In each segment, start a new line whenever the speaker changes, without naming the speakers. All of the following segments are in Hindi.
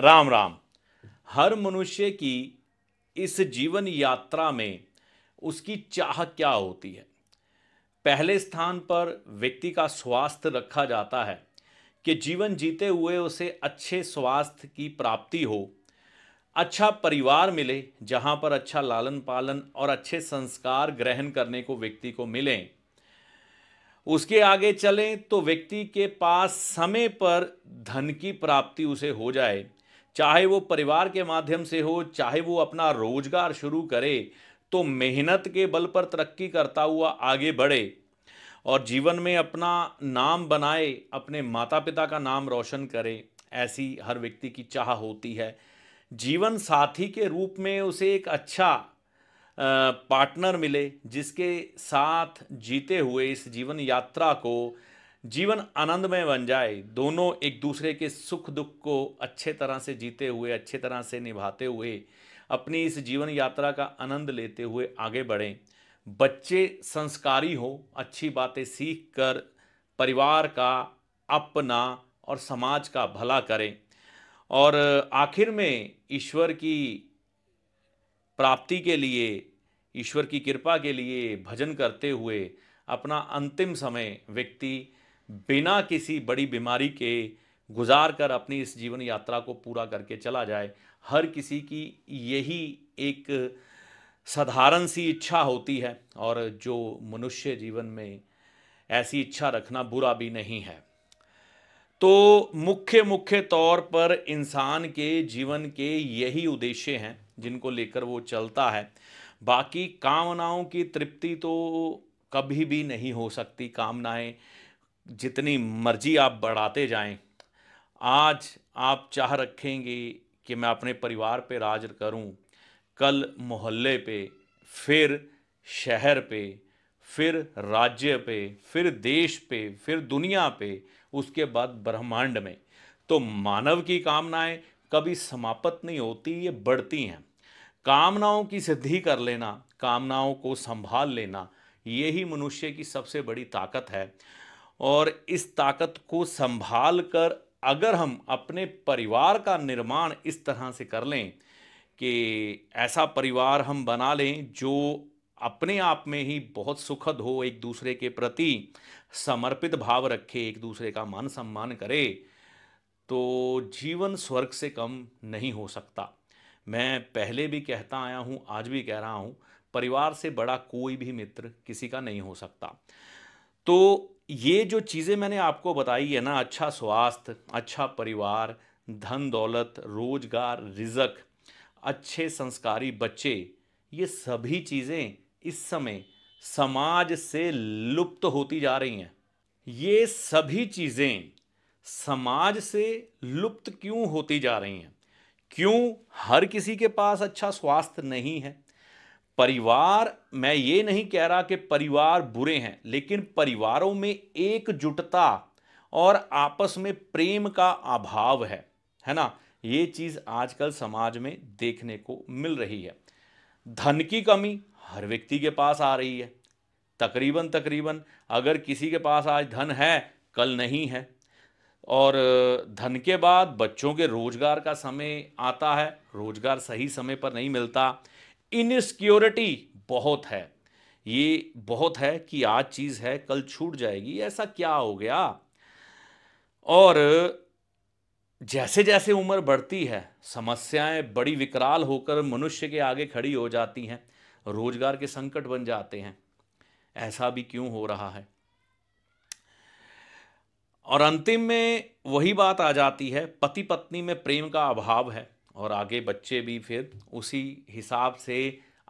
राम राम हर मनुष्य की इस जीवन यात्रा में उसकी चाह क्या होती है पहले स्थान पर व्यक्ति का स्वास्थ्य रखा जाता है कि जीवन जीते हुए उसे अच्छे स्वास्थ्य की प्राप्ति हो अच्छा परिवार मिले जहाँ पर अच्छा लालन पालन और अच्छे संस्कार ग्रहण करने को व्यक्ति को मिलें उसके आगे चलें तो व्यक्ति के पास समय पर धन की प्राप्ति उसे हो जाए चाहे वो परिवार के माध्यम से हो चाहे वो अपना रोजगार शुरू करे तो मेहनत के बल पर तरक्की करता हुआ आगे बढ़े और जीवन में अपना नाम बनाए अपने माता पिता का नाम रोशन करे ऐसी हर व्यक्ति की चाह होती है जीवन साथी के रूप में उसे एक अच्छा पार्टनर मिले जिसके साथ जीते हुए इस जीवन यात्रा को जीवन आनंदमय बन जाए दोनों एक दूसरे के सुख दुख को अच्छे तरह से जीते हुए अच्छे तरह से निभाते हुए अपनी इस जीवन यात्रा का आनंद लेते हुए आगे बढ़ें बच्चे संस्कारी हो अच्छी बातें सीख कर परिवार का अपना और समाज का भला करें और आखिर में ईश्वर की प्राप्ति के लिए ईश्वर की कृपा के लिए भजन करते हुए अपना अंतिम समय व्यक्ति बिना किसी बड़ी बीमारी के गुजार कर अपनी इस जीवन यात्रा को पूरा करके चला जाए हर किसी की यही एक साधारण सी इच्छा होती है और जो मनुष्य जीवन में ऐसी इच्छा रखना बुरा भी नहीं है तो मुख्य मुख्य तौर पर इंसान के जीवन के यही उद्देश्य हैं जिनको लेकर वो चलता है बाकी कामनाओं की तृप्ति तो कभी भी नहीं हो सकती कामनाएं जितनी मर्जी आप बढ़ाते जाएं आज आप चाह रखेंगे कि मैं अपने परिवार पे राज करूं कल मोहल्ले पे फिर शहर पे फिर राज्य पे फिर देश पे फिर दुनिया पे उसके बाद ब्रह्मांड में तो मानव की कामनाएं कभी समाप्त नहीं होती ये बढ़ती हैं कामनाओं की सिद्धि कर लेना कामनाओं को संभाल लेना यही मनुष्य की सबसे बड़ी ताकत है और इस ताकत को संभाल कर अगर हम अपने परिवार का निर्माण इस तरह से कर लें कि ऐसा परिवार हम बना लें जो अपने आप में ही बहुत सुखद हो एक दूसरे के प्रति समर्पित भाव रखे एक दूसरे का मान सम्मान करे तो जीवन स्वर्ग से कम नहीं हो सकता मैं पहले भी कहता आया हूँ आज भी कह रहा हूँ परिवार से बड़ा कोई भी मित्र किसी का नहीं हो सकता तो ये जो चीज़ें मैंने आपको बताई है ना अच्छा स्वास्थ्य अच्छा परिवार धन दौलत रोजगार रिजक अच्छे संस्कारी बच्चे ये सभी चीज़ें इस समय समाज से लुप्त होती जा रही हैं ये सभी चीज़ें समाज से लुप्त क्यों होती जा रही हैं क्यों हर किसी के पास अच्छा स्वास्थ्य नहीं है परिवार मैं ये नहीं कह रहा कि परिवार बुरे हैं लेकिन परिवारों में एकजुटता और आपस में प्रेम का अभाव है है ना ये चीज़ आजकल समाज में देखने को मिल रही है धन की कमी हर व्यक्ति के पास आ रही है तकरीबन तकरीबन अगर किसी के पास आज धन है कल नहीं है और धन के बाद बच्चों के रोज़गार का समय आता है रोज़गार सही समय पर नहीं मिलता इनसिक्योरिटी बहुत है ये बहुत है कि आज चीज़ है कल छूट जाएगी ऐसा क्या हो गया और जैसे जैसे उम्र बढ़ती है समस्याएं बड़ी विकराल होकर मनुष्य के आगे खड़ी हो जाती हैं रोजगार के संकट बन जाते हैं ऐसा भी क्यों हो रहा है और अंतिम में वही बात आ जाती है पति पत्नी में प्रेम का अभाव है और आगे बच्चे भी फिर उसी हिसाब से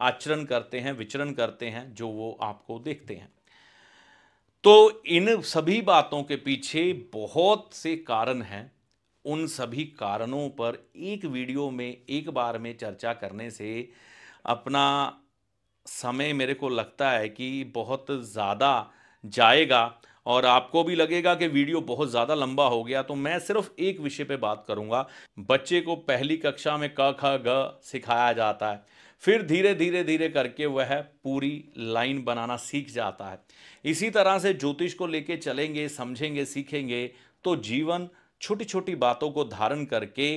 आचरण करते हैं विचरण करते हैं जो वो आपको देखते हैं तो इन सभी बातों के पीछे बहुत से कारण हैं उन सभी कारणों पर एक वीडियो में एक बार में चर्चा करने से अपना समय मेरे को लगता है कि बहुत ज़्यादा जाएगा और आपको भी लगेगा कि वीडियो बहुत ज़्यादा लंबा हो गया तो मैं सिर्फ एक विषय पे बात करूँगा बच्चे को पहली कक्षा में क ख ग सिखाया जाता है फिर धीरे धीरे धीरे करके वह पूरी लाइन बनाना सीख जाता है इसी तरह से ज्योतिष को लेके चलेंगे समझेंगे सीखेंगे तो जीवन छोटी छोटी बातों को धारण करके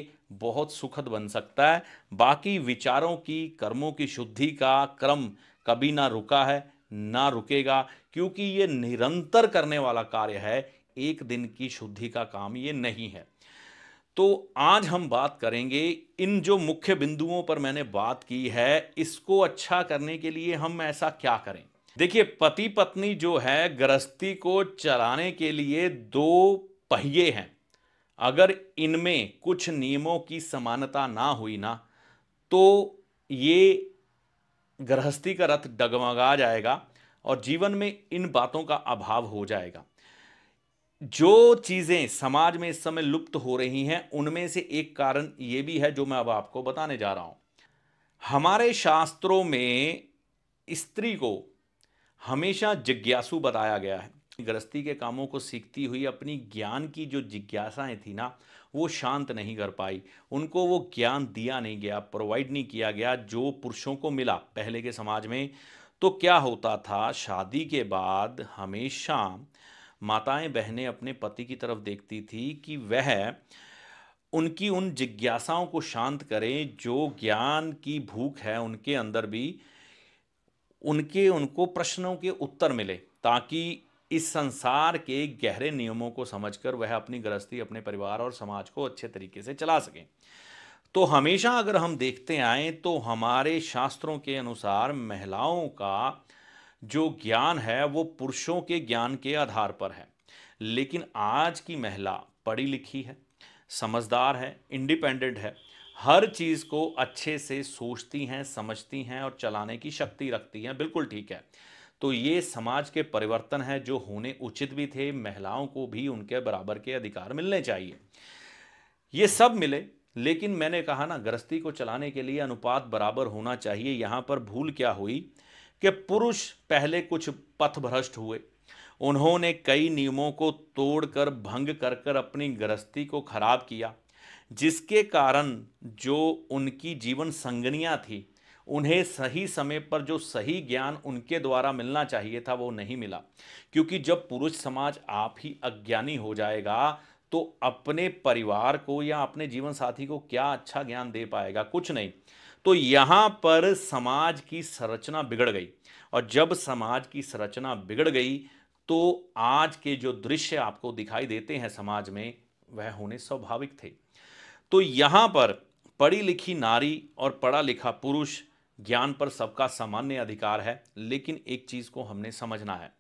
बहुत सुखद बन सकता है बाकी विचारों की कर्मों की शुद्धि का क्रम कभी ना रुका है ना रुकेगा क्योंकि ये निरंतर करने वाला कार्य है एक दिन की शुद्धि का काम ये नहीं है तो आज हम बात करेंगे इन जो मुख्य बिंदुओं पर मैंने बात की है इसको अच्छा करने के लिए हम ऐसा क्या करें देखिए पति पत्नी जो है गृहस्थी को चलाने के लिए दो पहिए हैं अगर इनमें कुछ नियमों की समानता ना हुई ना तो ये गृहस्थी का रथ डगमगा जाएगा और जीवन में इन बातों का अभाव हो जाएगा जो चीज़ें समाज में इस समय लुप्त हो रही हैं उनमें से एक कारण ये भी है जो मैं अब आपको बताने जा रहा हूँ हमारे शास्त्रों में स्त्री को हमेशा जिज्ञासु बताया गया है गृहस्थी के कामों को सीखती हुई अपनी ज्ञान की जो जिज्ञासाएं थी ना वो शांत नहीं कर पाई उनको वो ज्ञान दिया नहीं गया प्रोवाइड नहीं किया गया जो पुरुषों को मिला पहले के समाज में तो क्या होता था शादी के बाद हमेशा माताएं बहनें अपने पति की तरफ देखती थी कि वह उनकी उन जिज्ञासाओं को शांत करें जो ज्ञान की भूख है उनके अंदर भी उनके उनको प्रश्नों के उत्तर मिले ताकि इस संसार के गहरे नियमों को समझकर वह अपनी गृहस्थी अपने परिवार और समाज को अच्छे तरीके से चला सकें तो हमेशा अगर हम देखते आए तो हमारे शास्त्रों के अनुसार महिलाओं का जो ज्ञान है वो पुरुषों के ज्ञान के आधार पर है लेकिन आज की महिला पढ़ी लिखी है समझदार है इंडिपेंडेंट है हर चीज़ को अच्छे से सोचती हैं समझती हैं और चलाने की शक्ति रखती हैं बिल्कुल ठीक है तो ये समाज के परिवर्तन है जो होने उचित भी थे महिलाओं को भी उनके बराबर के अधिकार मिलने चाहिए ये सब मिले लेकिन मैंने कहा ना गृहस्थी को चलाने के लिए अनुपात बराबर होना चाहिए यहाँ पर भूल क्या हुई कि पुरुष पहले कुछ पथ भ्रष्ट हुए उन्होंने कई नियमों को तोड़कर भंग कर कर अपनी गृहस्थी को खराब किया जिसके कारण जो उनकी जीवन संगनियाँ थी उन्हें सही समय पर जो सही ज्ञान उनके द्वारा मिलना चाहिए था वो नहीं मिला क्योंकि जब पुरुष समाज आप ही अज्ञानी हो जाएगा तो अपने परिवार को या अपने जीवन साथी को क्या अच्छा ज्ञान दे पाएगा कुछ नहीं तो यहाँ पर समाज की संरचना बिगड़ गई और जब समाज की संरचना बिगड़ गई तो आज के जो दृश्य आपको दिखाई देते हैं समाज में वह होने स्वाभाविक थे तो यहाँ पर पढ़ी लिखी नारी और पढ़ा लिखा पुरुष ज्ञान पर सबका सामान्य अधिकार है लेकिन एक चीज़ को हमने समझना है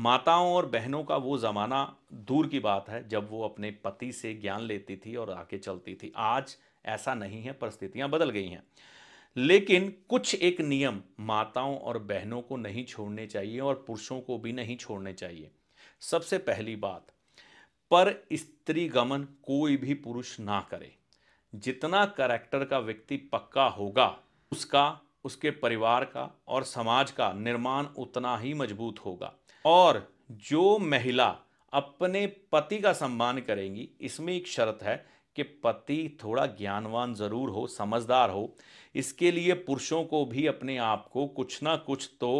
माताओं और बहनों का वो ज़माना दूर की बात है जब वो अपने पति से ज्ञान लेती थी और आके चलती थी आज ऐसा नहीं है परिस्थितियाँ बदल गई हैं लेकिन कुछ एक नियम माताओं और बहनों को नहीं छोड़ने चाहिए और पुरुषों को भी नहीं छोड़ने चाहिए सबसे पहली बात पर स्त्री गमन कोई भी पुरुष ना करे जितना करेक्टर का व्यक्ति पक्का होगा उसका उसके परिवार का और समाज का निर्माण उतना ही मजबूत होगा और जो महिला अपने पति का सम्मान करेंगी इसमें एक शर्त है कि पति थोड़ा ज्ञानवान ज़रूर हो समझदार हो इसके लिए पुरुषों को भी अपने आप को कुछ ना कुछ तो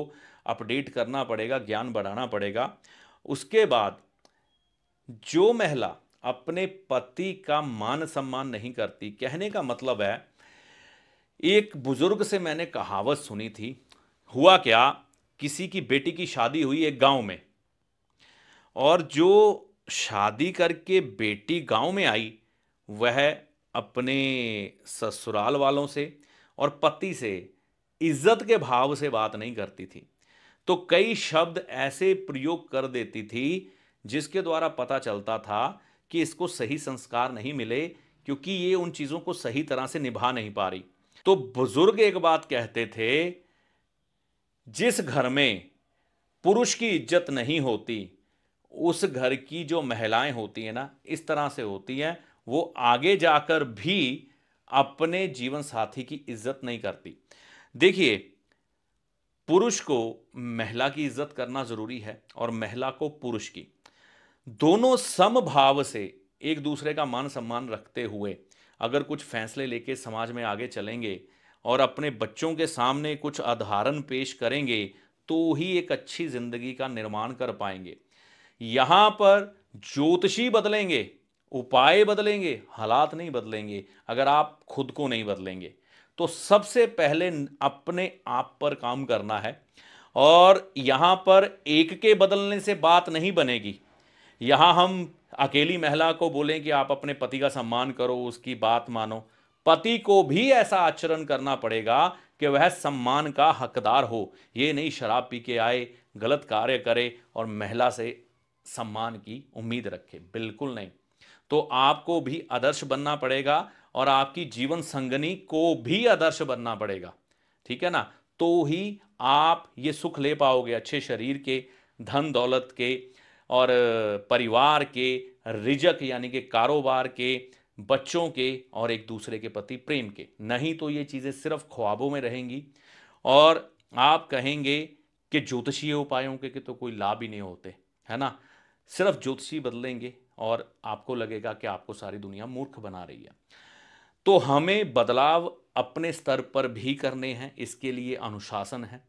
अपडेट करना पड़ेगा ज्ञान बढ़ाना पड़ेगा उसके बाद जो महिला अपने पति का मान सम्मान नहीं करती कहने का मतलब है एक बुज़ुर्ग से मैंने कहावत सुनी थी हुआ क्या किसी की बेटी की शादी हुई एक गांव में और जो शादी करके बेटी गांव में आई वह अपने ससुराल वालों से और पति से इज्जत के भाव से बात नहीं करती थी तो कई शब्द ऐसे प्रयोग कर देती थी जिसके द्वारा पता चलता था कि इसको सही संस्कार नहीं मिले क्योंकि ये उन चीज़ों को सही तरह से निभा नहीं पा रही तो बुजुर्ग एक बात कहते थे जिस घर में पुरुष की इज्जत नहीं होती उस घर की जो महिलाएं होती हैं ना इस तरह से होती हैं वो आगे जाकर भी अपने जीवन साथी की इज्जत नहीं करती देखिए पुरुष को महिला की इज्जत करना ज़रूरी है और महिला को पुरुष की दोनों समभाव से एक दूसरे का मान सम्मान रखते हुए अगर कुछ फैसले लेके समाज में आगे चलेंगे और अपने बच्चों के सामने कुछ आधारण पेश करेंगे तो ही एक अच्छी ज़िंदगी का निर्माण कर पाएंगे यहाँ पर ज्योतिषी बदलेंगे उपाय बदलेंगे हालात नहीं बदलेंगे अगर आप खुद को नहीं बदलेंगे तो सबसे पहले अपने आप पर काम करना है और यहाँ पर एक के बदलने से बात नहीं बनेगी यहाँ हम अकेली महिला को बोलें कि आप अपने पति का सम्मान करो उसकी बात मानो पति को भी ऐसा आचरण करना पड़ेगा कि वह सम्मान का हकदार हो ये नहीं शराब पी के आए गलत कार्य करे और महिला से सम्मान की उम्मीद रखे बिल्कुल नहीं तो आपको भी आदर्श बनना पड़ेगा और आपकी जीवन संगनी को भी आदर्श बनना पड़ेगा ठीक है ना तो ही आप ये सुख ले पाओगे अच्छे शरीर के धन दौलत के और परिवार के रिजक यानी कि कारोबार के बच्चों के और एक दूसरे के प्रति प्रेम के नहीं तो ये चीज़ें सिर्फ ख्वाबों में रहेंगी और आप कहेंगे कि ज्योतिषीय उपायों के के तो कोई लाभ ही नहीं होते है ना सिर्फ ज्योतिषी बदलेंगे और आपको लगेगा कि आपको सारी दुनिया मूर्ख बना रही है तो हमें बदलाव अपने स्तर पर भी करने हैं इसके लिए अनुशासन है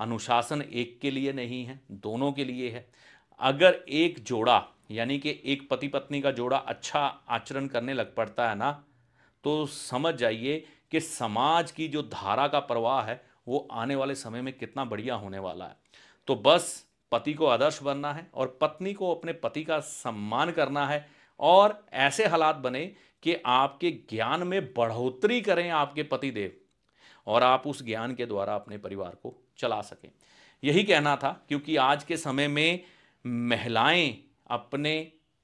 अनुशासन एक के लिए नहीं है दोनों के लिए है अगर एक जोड़ा यानी कि एक पति पत्नी का जोड़ा अच्छा आचरण करने लग पड़ता है ना तो समझ जाइए कि समाज की जो धारा का प्रवाह है वो आने वाले समय में कितना बढ़िया होने वाला है तो बस पति को आदर्श बनना है और पत्नी को अपने पति का सम्मान करना है और ऐसे हालात बने कि आपके ज्ञान में बढ़ोतरी करें आपके पति देव और आप उस ज्ञान के द्वारा अपने परिवार को चला सकें यही कहना था क्योंकि आज के समय में महिलाएं अपने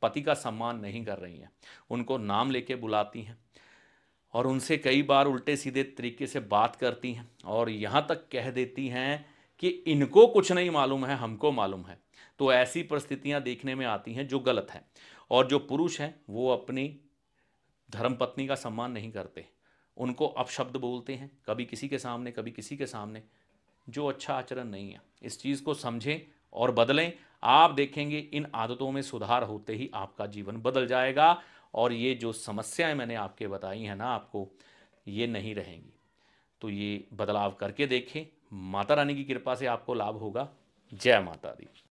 पति का सम्मान नहीं कर रही हैं उनको नाम लेके बुलाती हैं और उनसे कई बार उल्टे सीधे तरीके से बात करती हैं और यहाँ तक कह देती हैं कि इनको कुछ नहीं मालूम है हमको मालूम है तो ऐसी परिस्थितियाँ देखने में आती हैं जो गलत हैं और जो पुरुष हैं वो अपनी धर्मपत्नी का सम्मान नहीं करते उनको अपशब्द बोलते हैं कभी किसी के सामने कभी किसी के सामने जो अच्छा आचरण नहीं है इस चीज़ को समझें और बदलें आप देखेंगे इन आदतों में सुधार होते ही आपका जीवन बदल जाएगा और ये जो समस्याएं मैंने आपके बताई हैं ना आपको ये नहीं रहेंगी तो ये बदलाव करके देखें माता रानी की कृपा से आपको लाभ होगा जय माता दी